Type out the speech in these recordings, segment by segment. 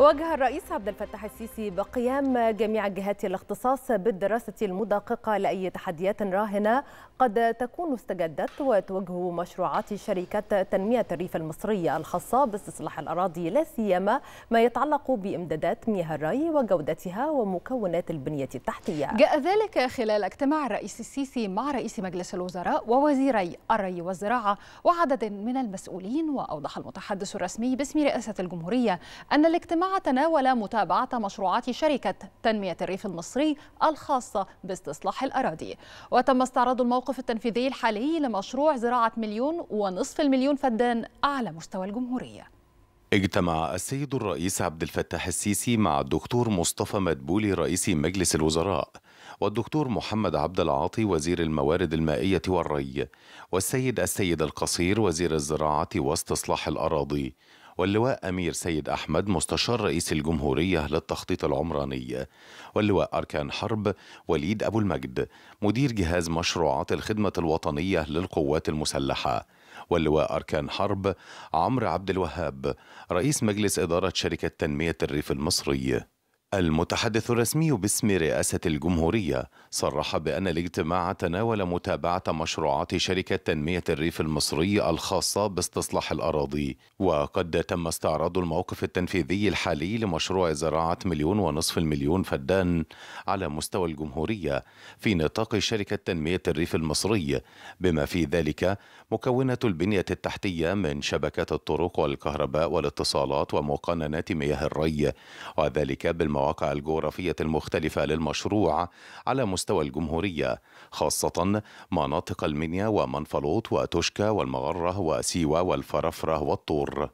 وجه الرئيس عبد الفتاح السيسي بقيام جميع الجهات الاختصاص بالدراسة المدققة لأي تحديات راهنة قد تكون استجدت وتوجه مشروعات شركة تنمية الريف المصرية الخاصة باستصلاح الأراضي لا سيما ما يتعلق بإمدادات مياه الري وجودتها ومكونات البنية التحتية. جاء ذلك خلال اجتماع الرئيس السيسي مع رئيس مجلس الوزراء ووزيري الري والزراعة وعدد من المسؤولين وأوضح المتحدث الرسمي باسم رئاسة الجمهورية أن الاجتماع تناول متابعة مشروعات شركة تنمية الريف المصري الخاصة باستصلاح الأراضي وتم استعراض الموقف التنفيذي الحالي لمشروع زراعة مليون ونصف المليون فدان على مستوى الجمهورية اجتمع السيد الرئيس عبد الفتاح السيسي مع الدكتور مصطفى مدبولي رئيس مجلس الوزراء والدكتور محمد عبد العاطي وزير الموارد المائية والري والسيد السيد القصير وزير الزراعة واستصلاح الأراضي واللواء أمير سيد أحمد مستشار رئيس الجمهورية للتخطيط العمراني واللواء أركان حرب وليد أبو المجد مدير جهاز مشروعات الخدمة الوطنية للقوات المسلحة واللواء أركان حرب عمرو عبد الوهاب رئيس مجلس إدارة شركة تنمية الريف المصري المتحدث الرسمي باسم رئاسة الجمهورية صرح بأن الاجتماع تناول متابعة مشروعات شركة تنمية الريف المصري الخاصة باستصلاح الأراضي وقد تم استعراض الموقف التنفيذي الحالي لمشروع زراعة مليون ونصف المليون فدان على مستوى الجمهورية في نطاق شركة تنمية الريف المصري بما في ذلك مكونة البنية التحتية من شبكات الطرق والكهرباء والاتصالات ومقننات مياه الري وذلك بالم المواقع الجغرافية المختلفة للمشروع على مستوى الجمهورية خاصة مناطق المنيا ومنفلوط وتوشكا والمغرة وسيوة والفرفرة والطور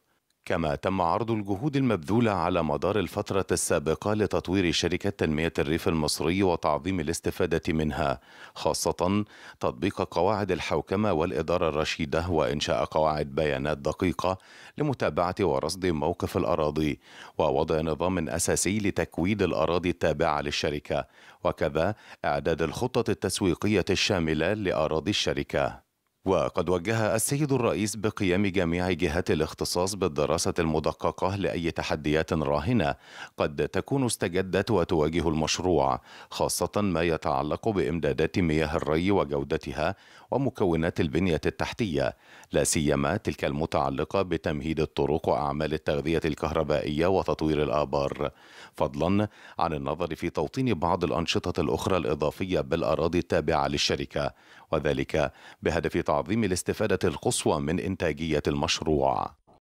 كما تم عرض الجهود المبذولة على مدار الفترة السابقة لتطوير شركة تنمية الريف المصري وتعظيم الاستفادة منها، خاصة تطبيق قواعد الحوكمة والإدارة الرشيدة وإنشاء قواعد بيانات دقيقة لمتابعة ورصد موقف الأراضي، ووضع نظام أساسي لتكويد الأراضي التابعة للشركة، وكذا إعداد الخطة التسويقية الشاملة لأراضي الشركة. وقد وجه السيد الرئيس بقيام جميع جهات الاختصاص بالدراسة المدققة لأي تحديات راهنة قد تكون استجدت وتواجه المشروع خاصة ما يتعلق بإمدادات مياه الري وجودتها ومكونات البنية التحتية لا سيما تلك المتعلقة بتمهيد الطرق وأعمال التغذية الكهربائية وتطوير الآبار فضلا عن النظر في توطين بعض الأنشطة الأخرى الإضافية بالأراضي التابعة للشركة وذلك بهدف لتعظيم الاستفادة القصوى من إنتاجية المشروع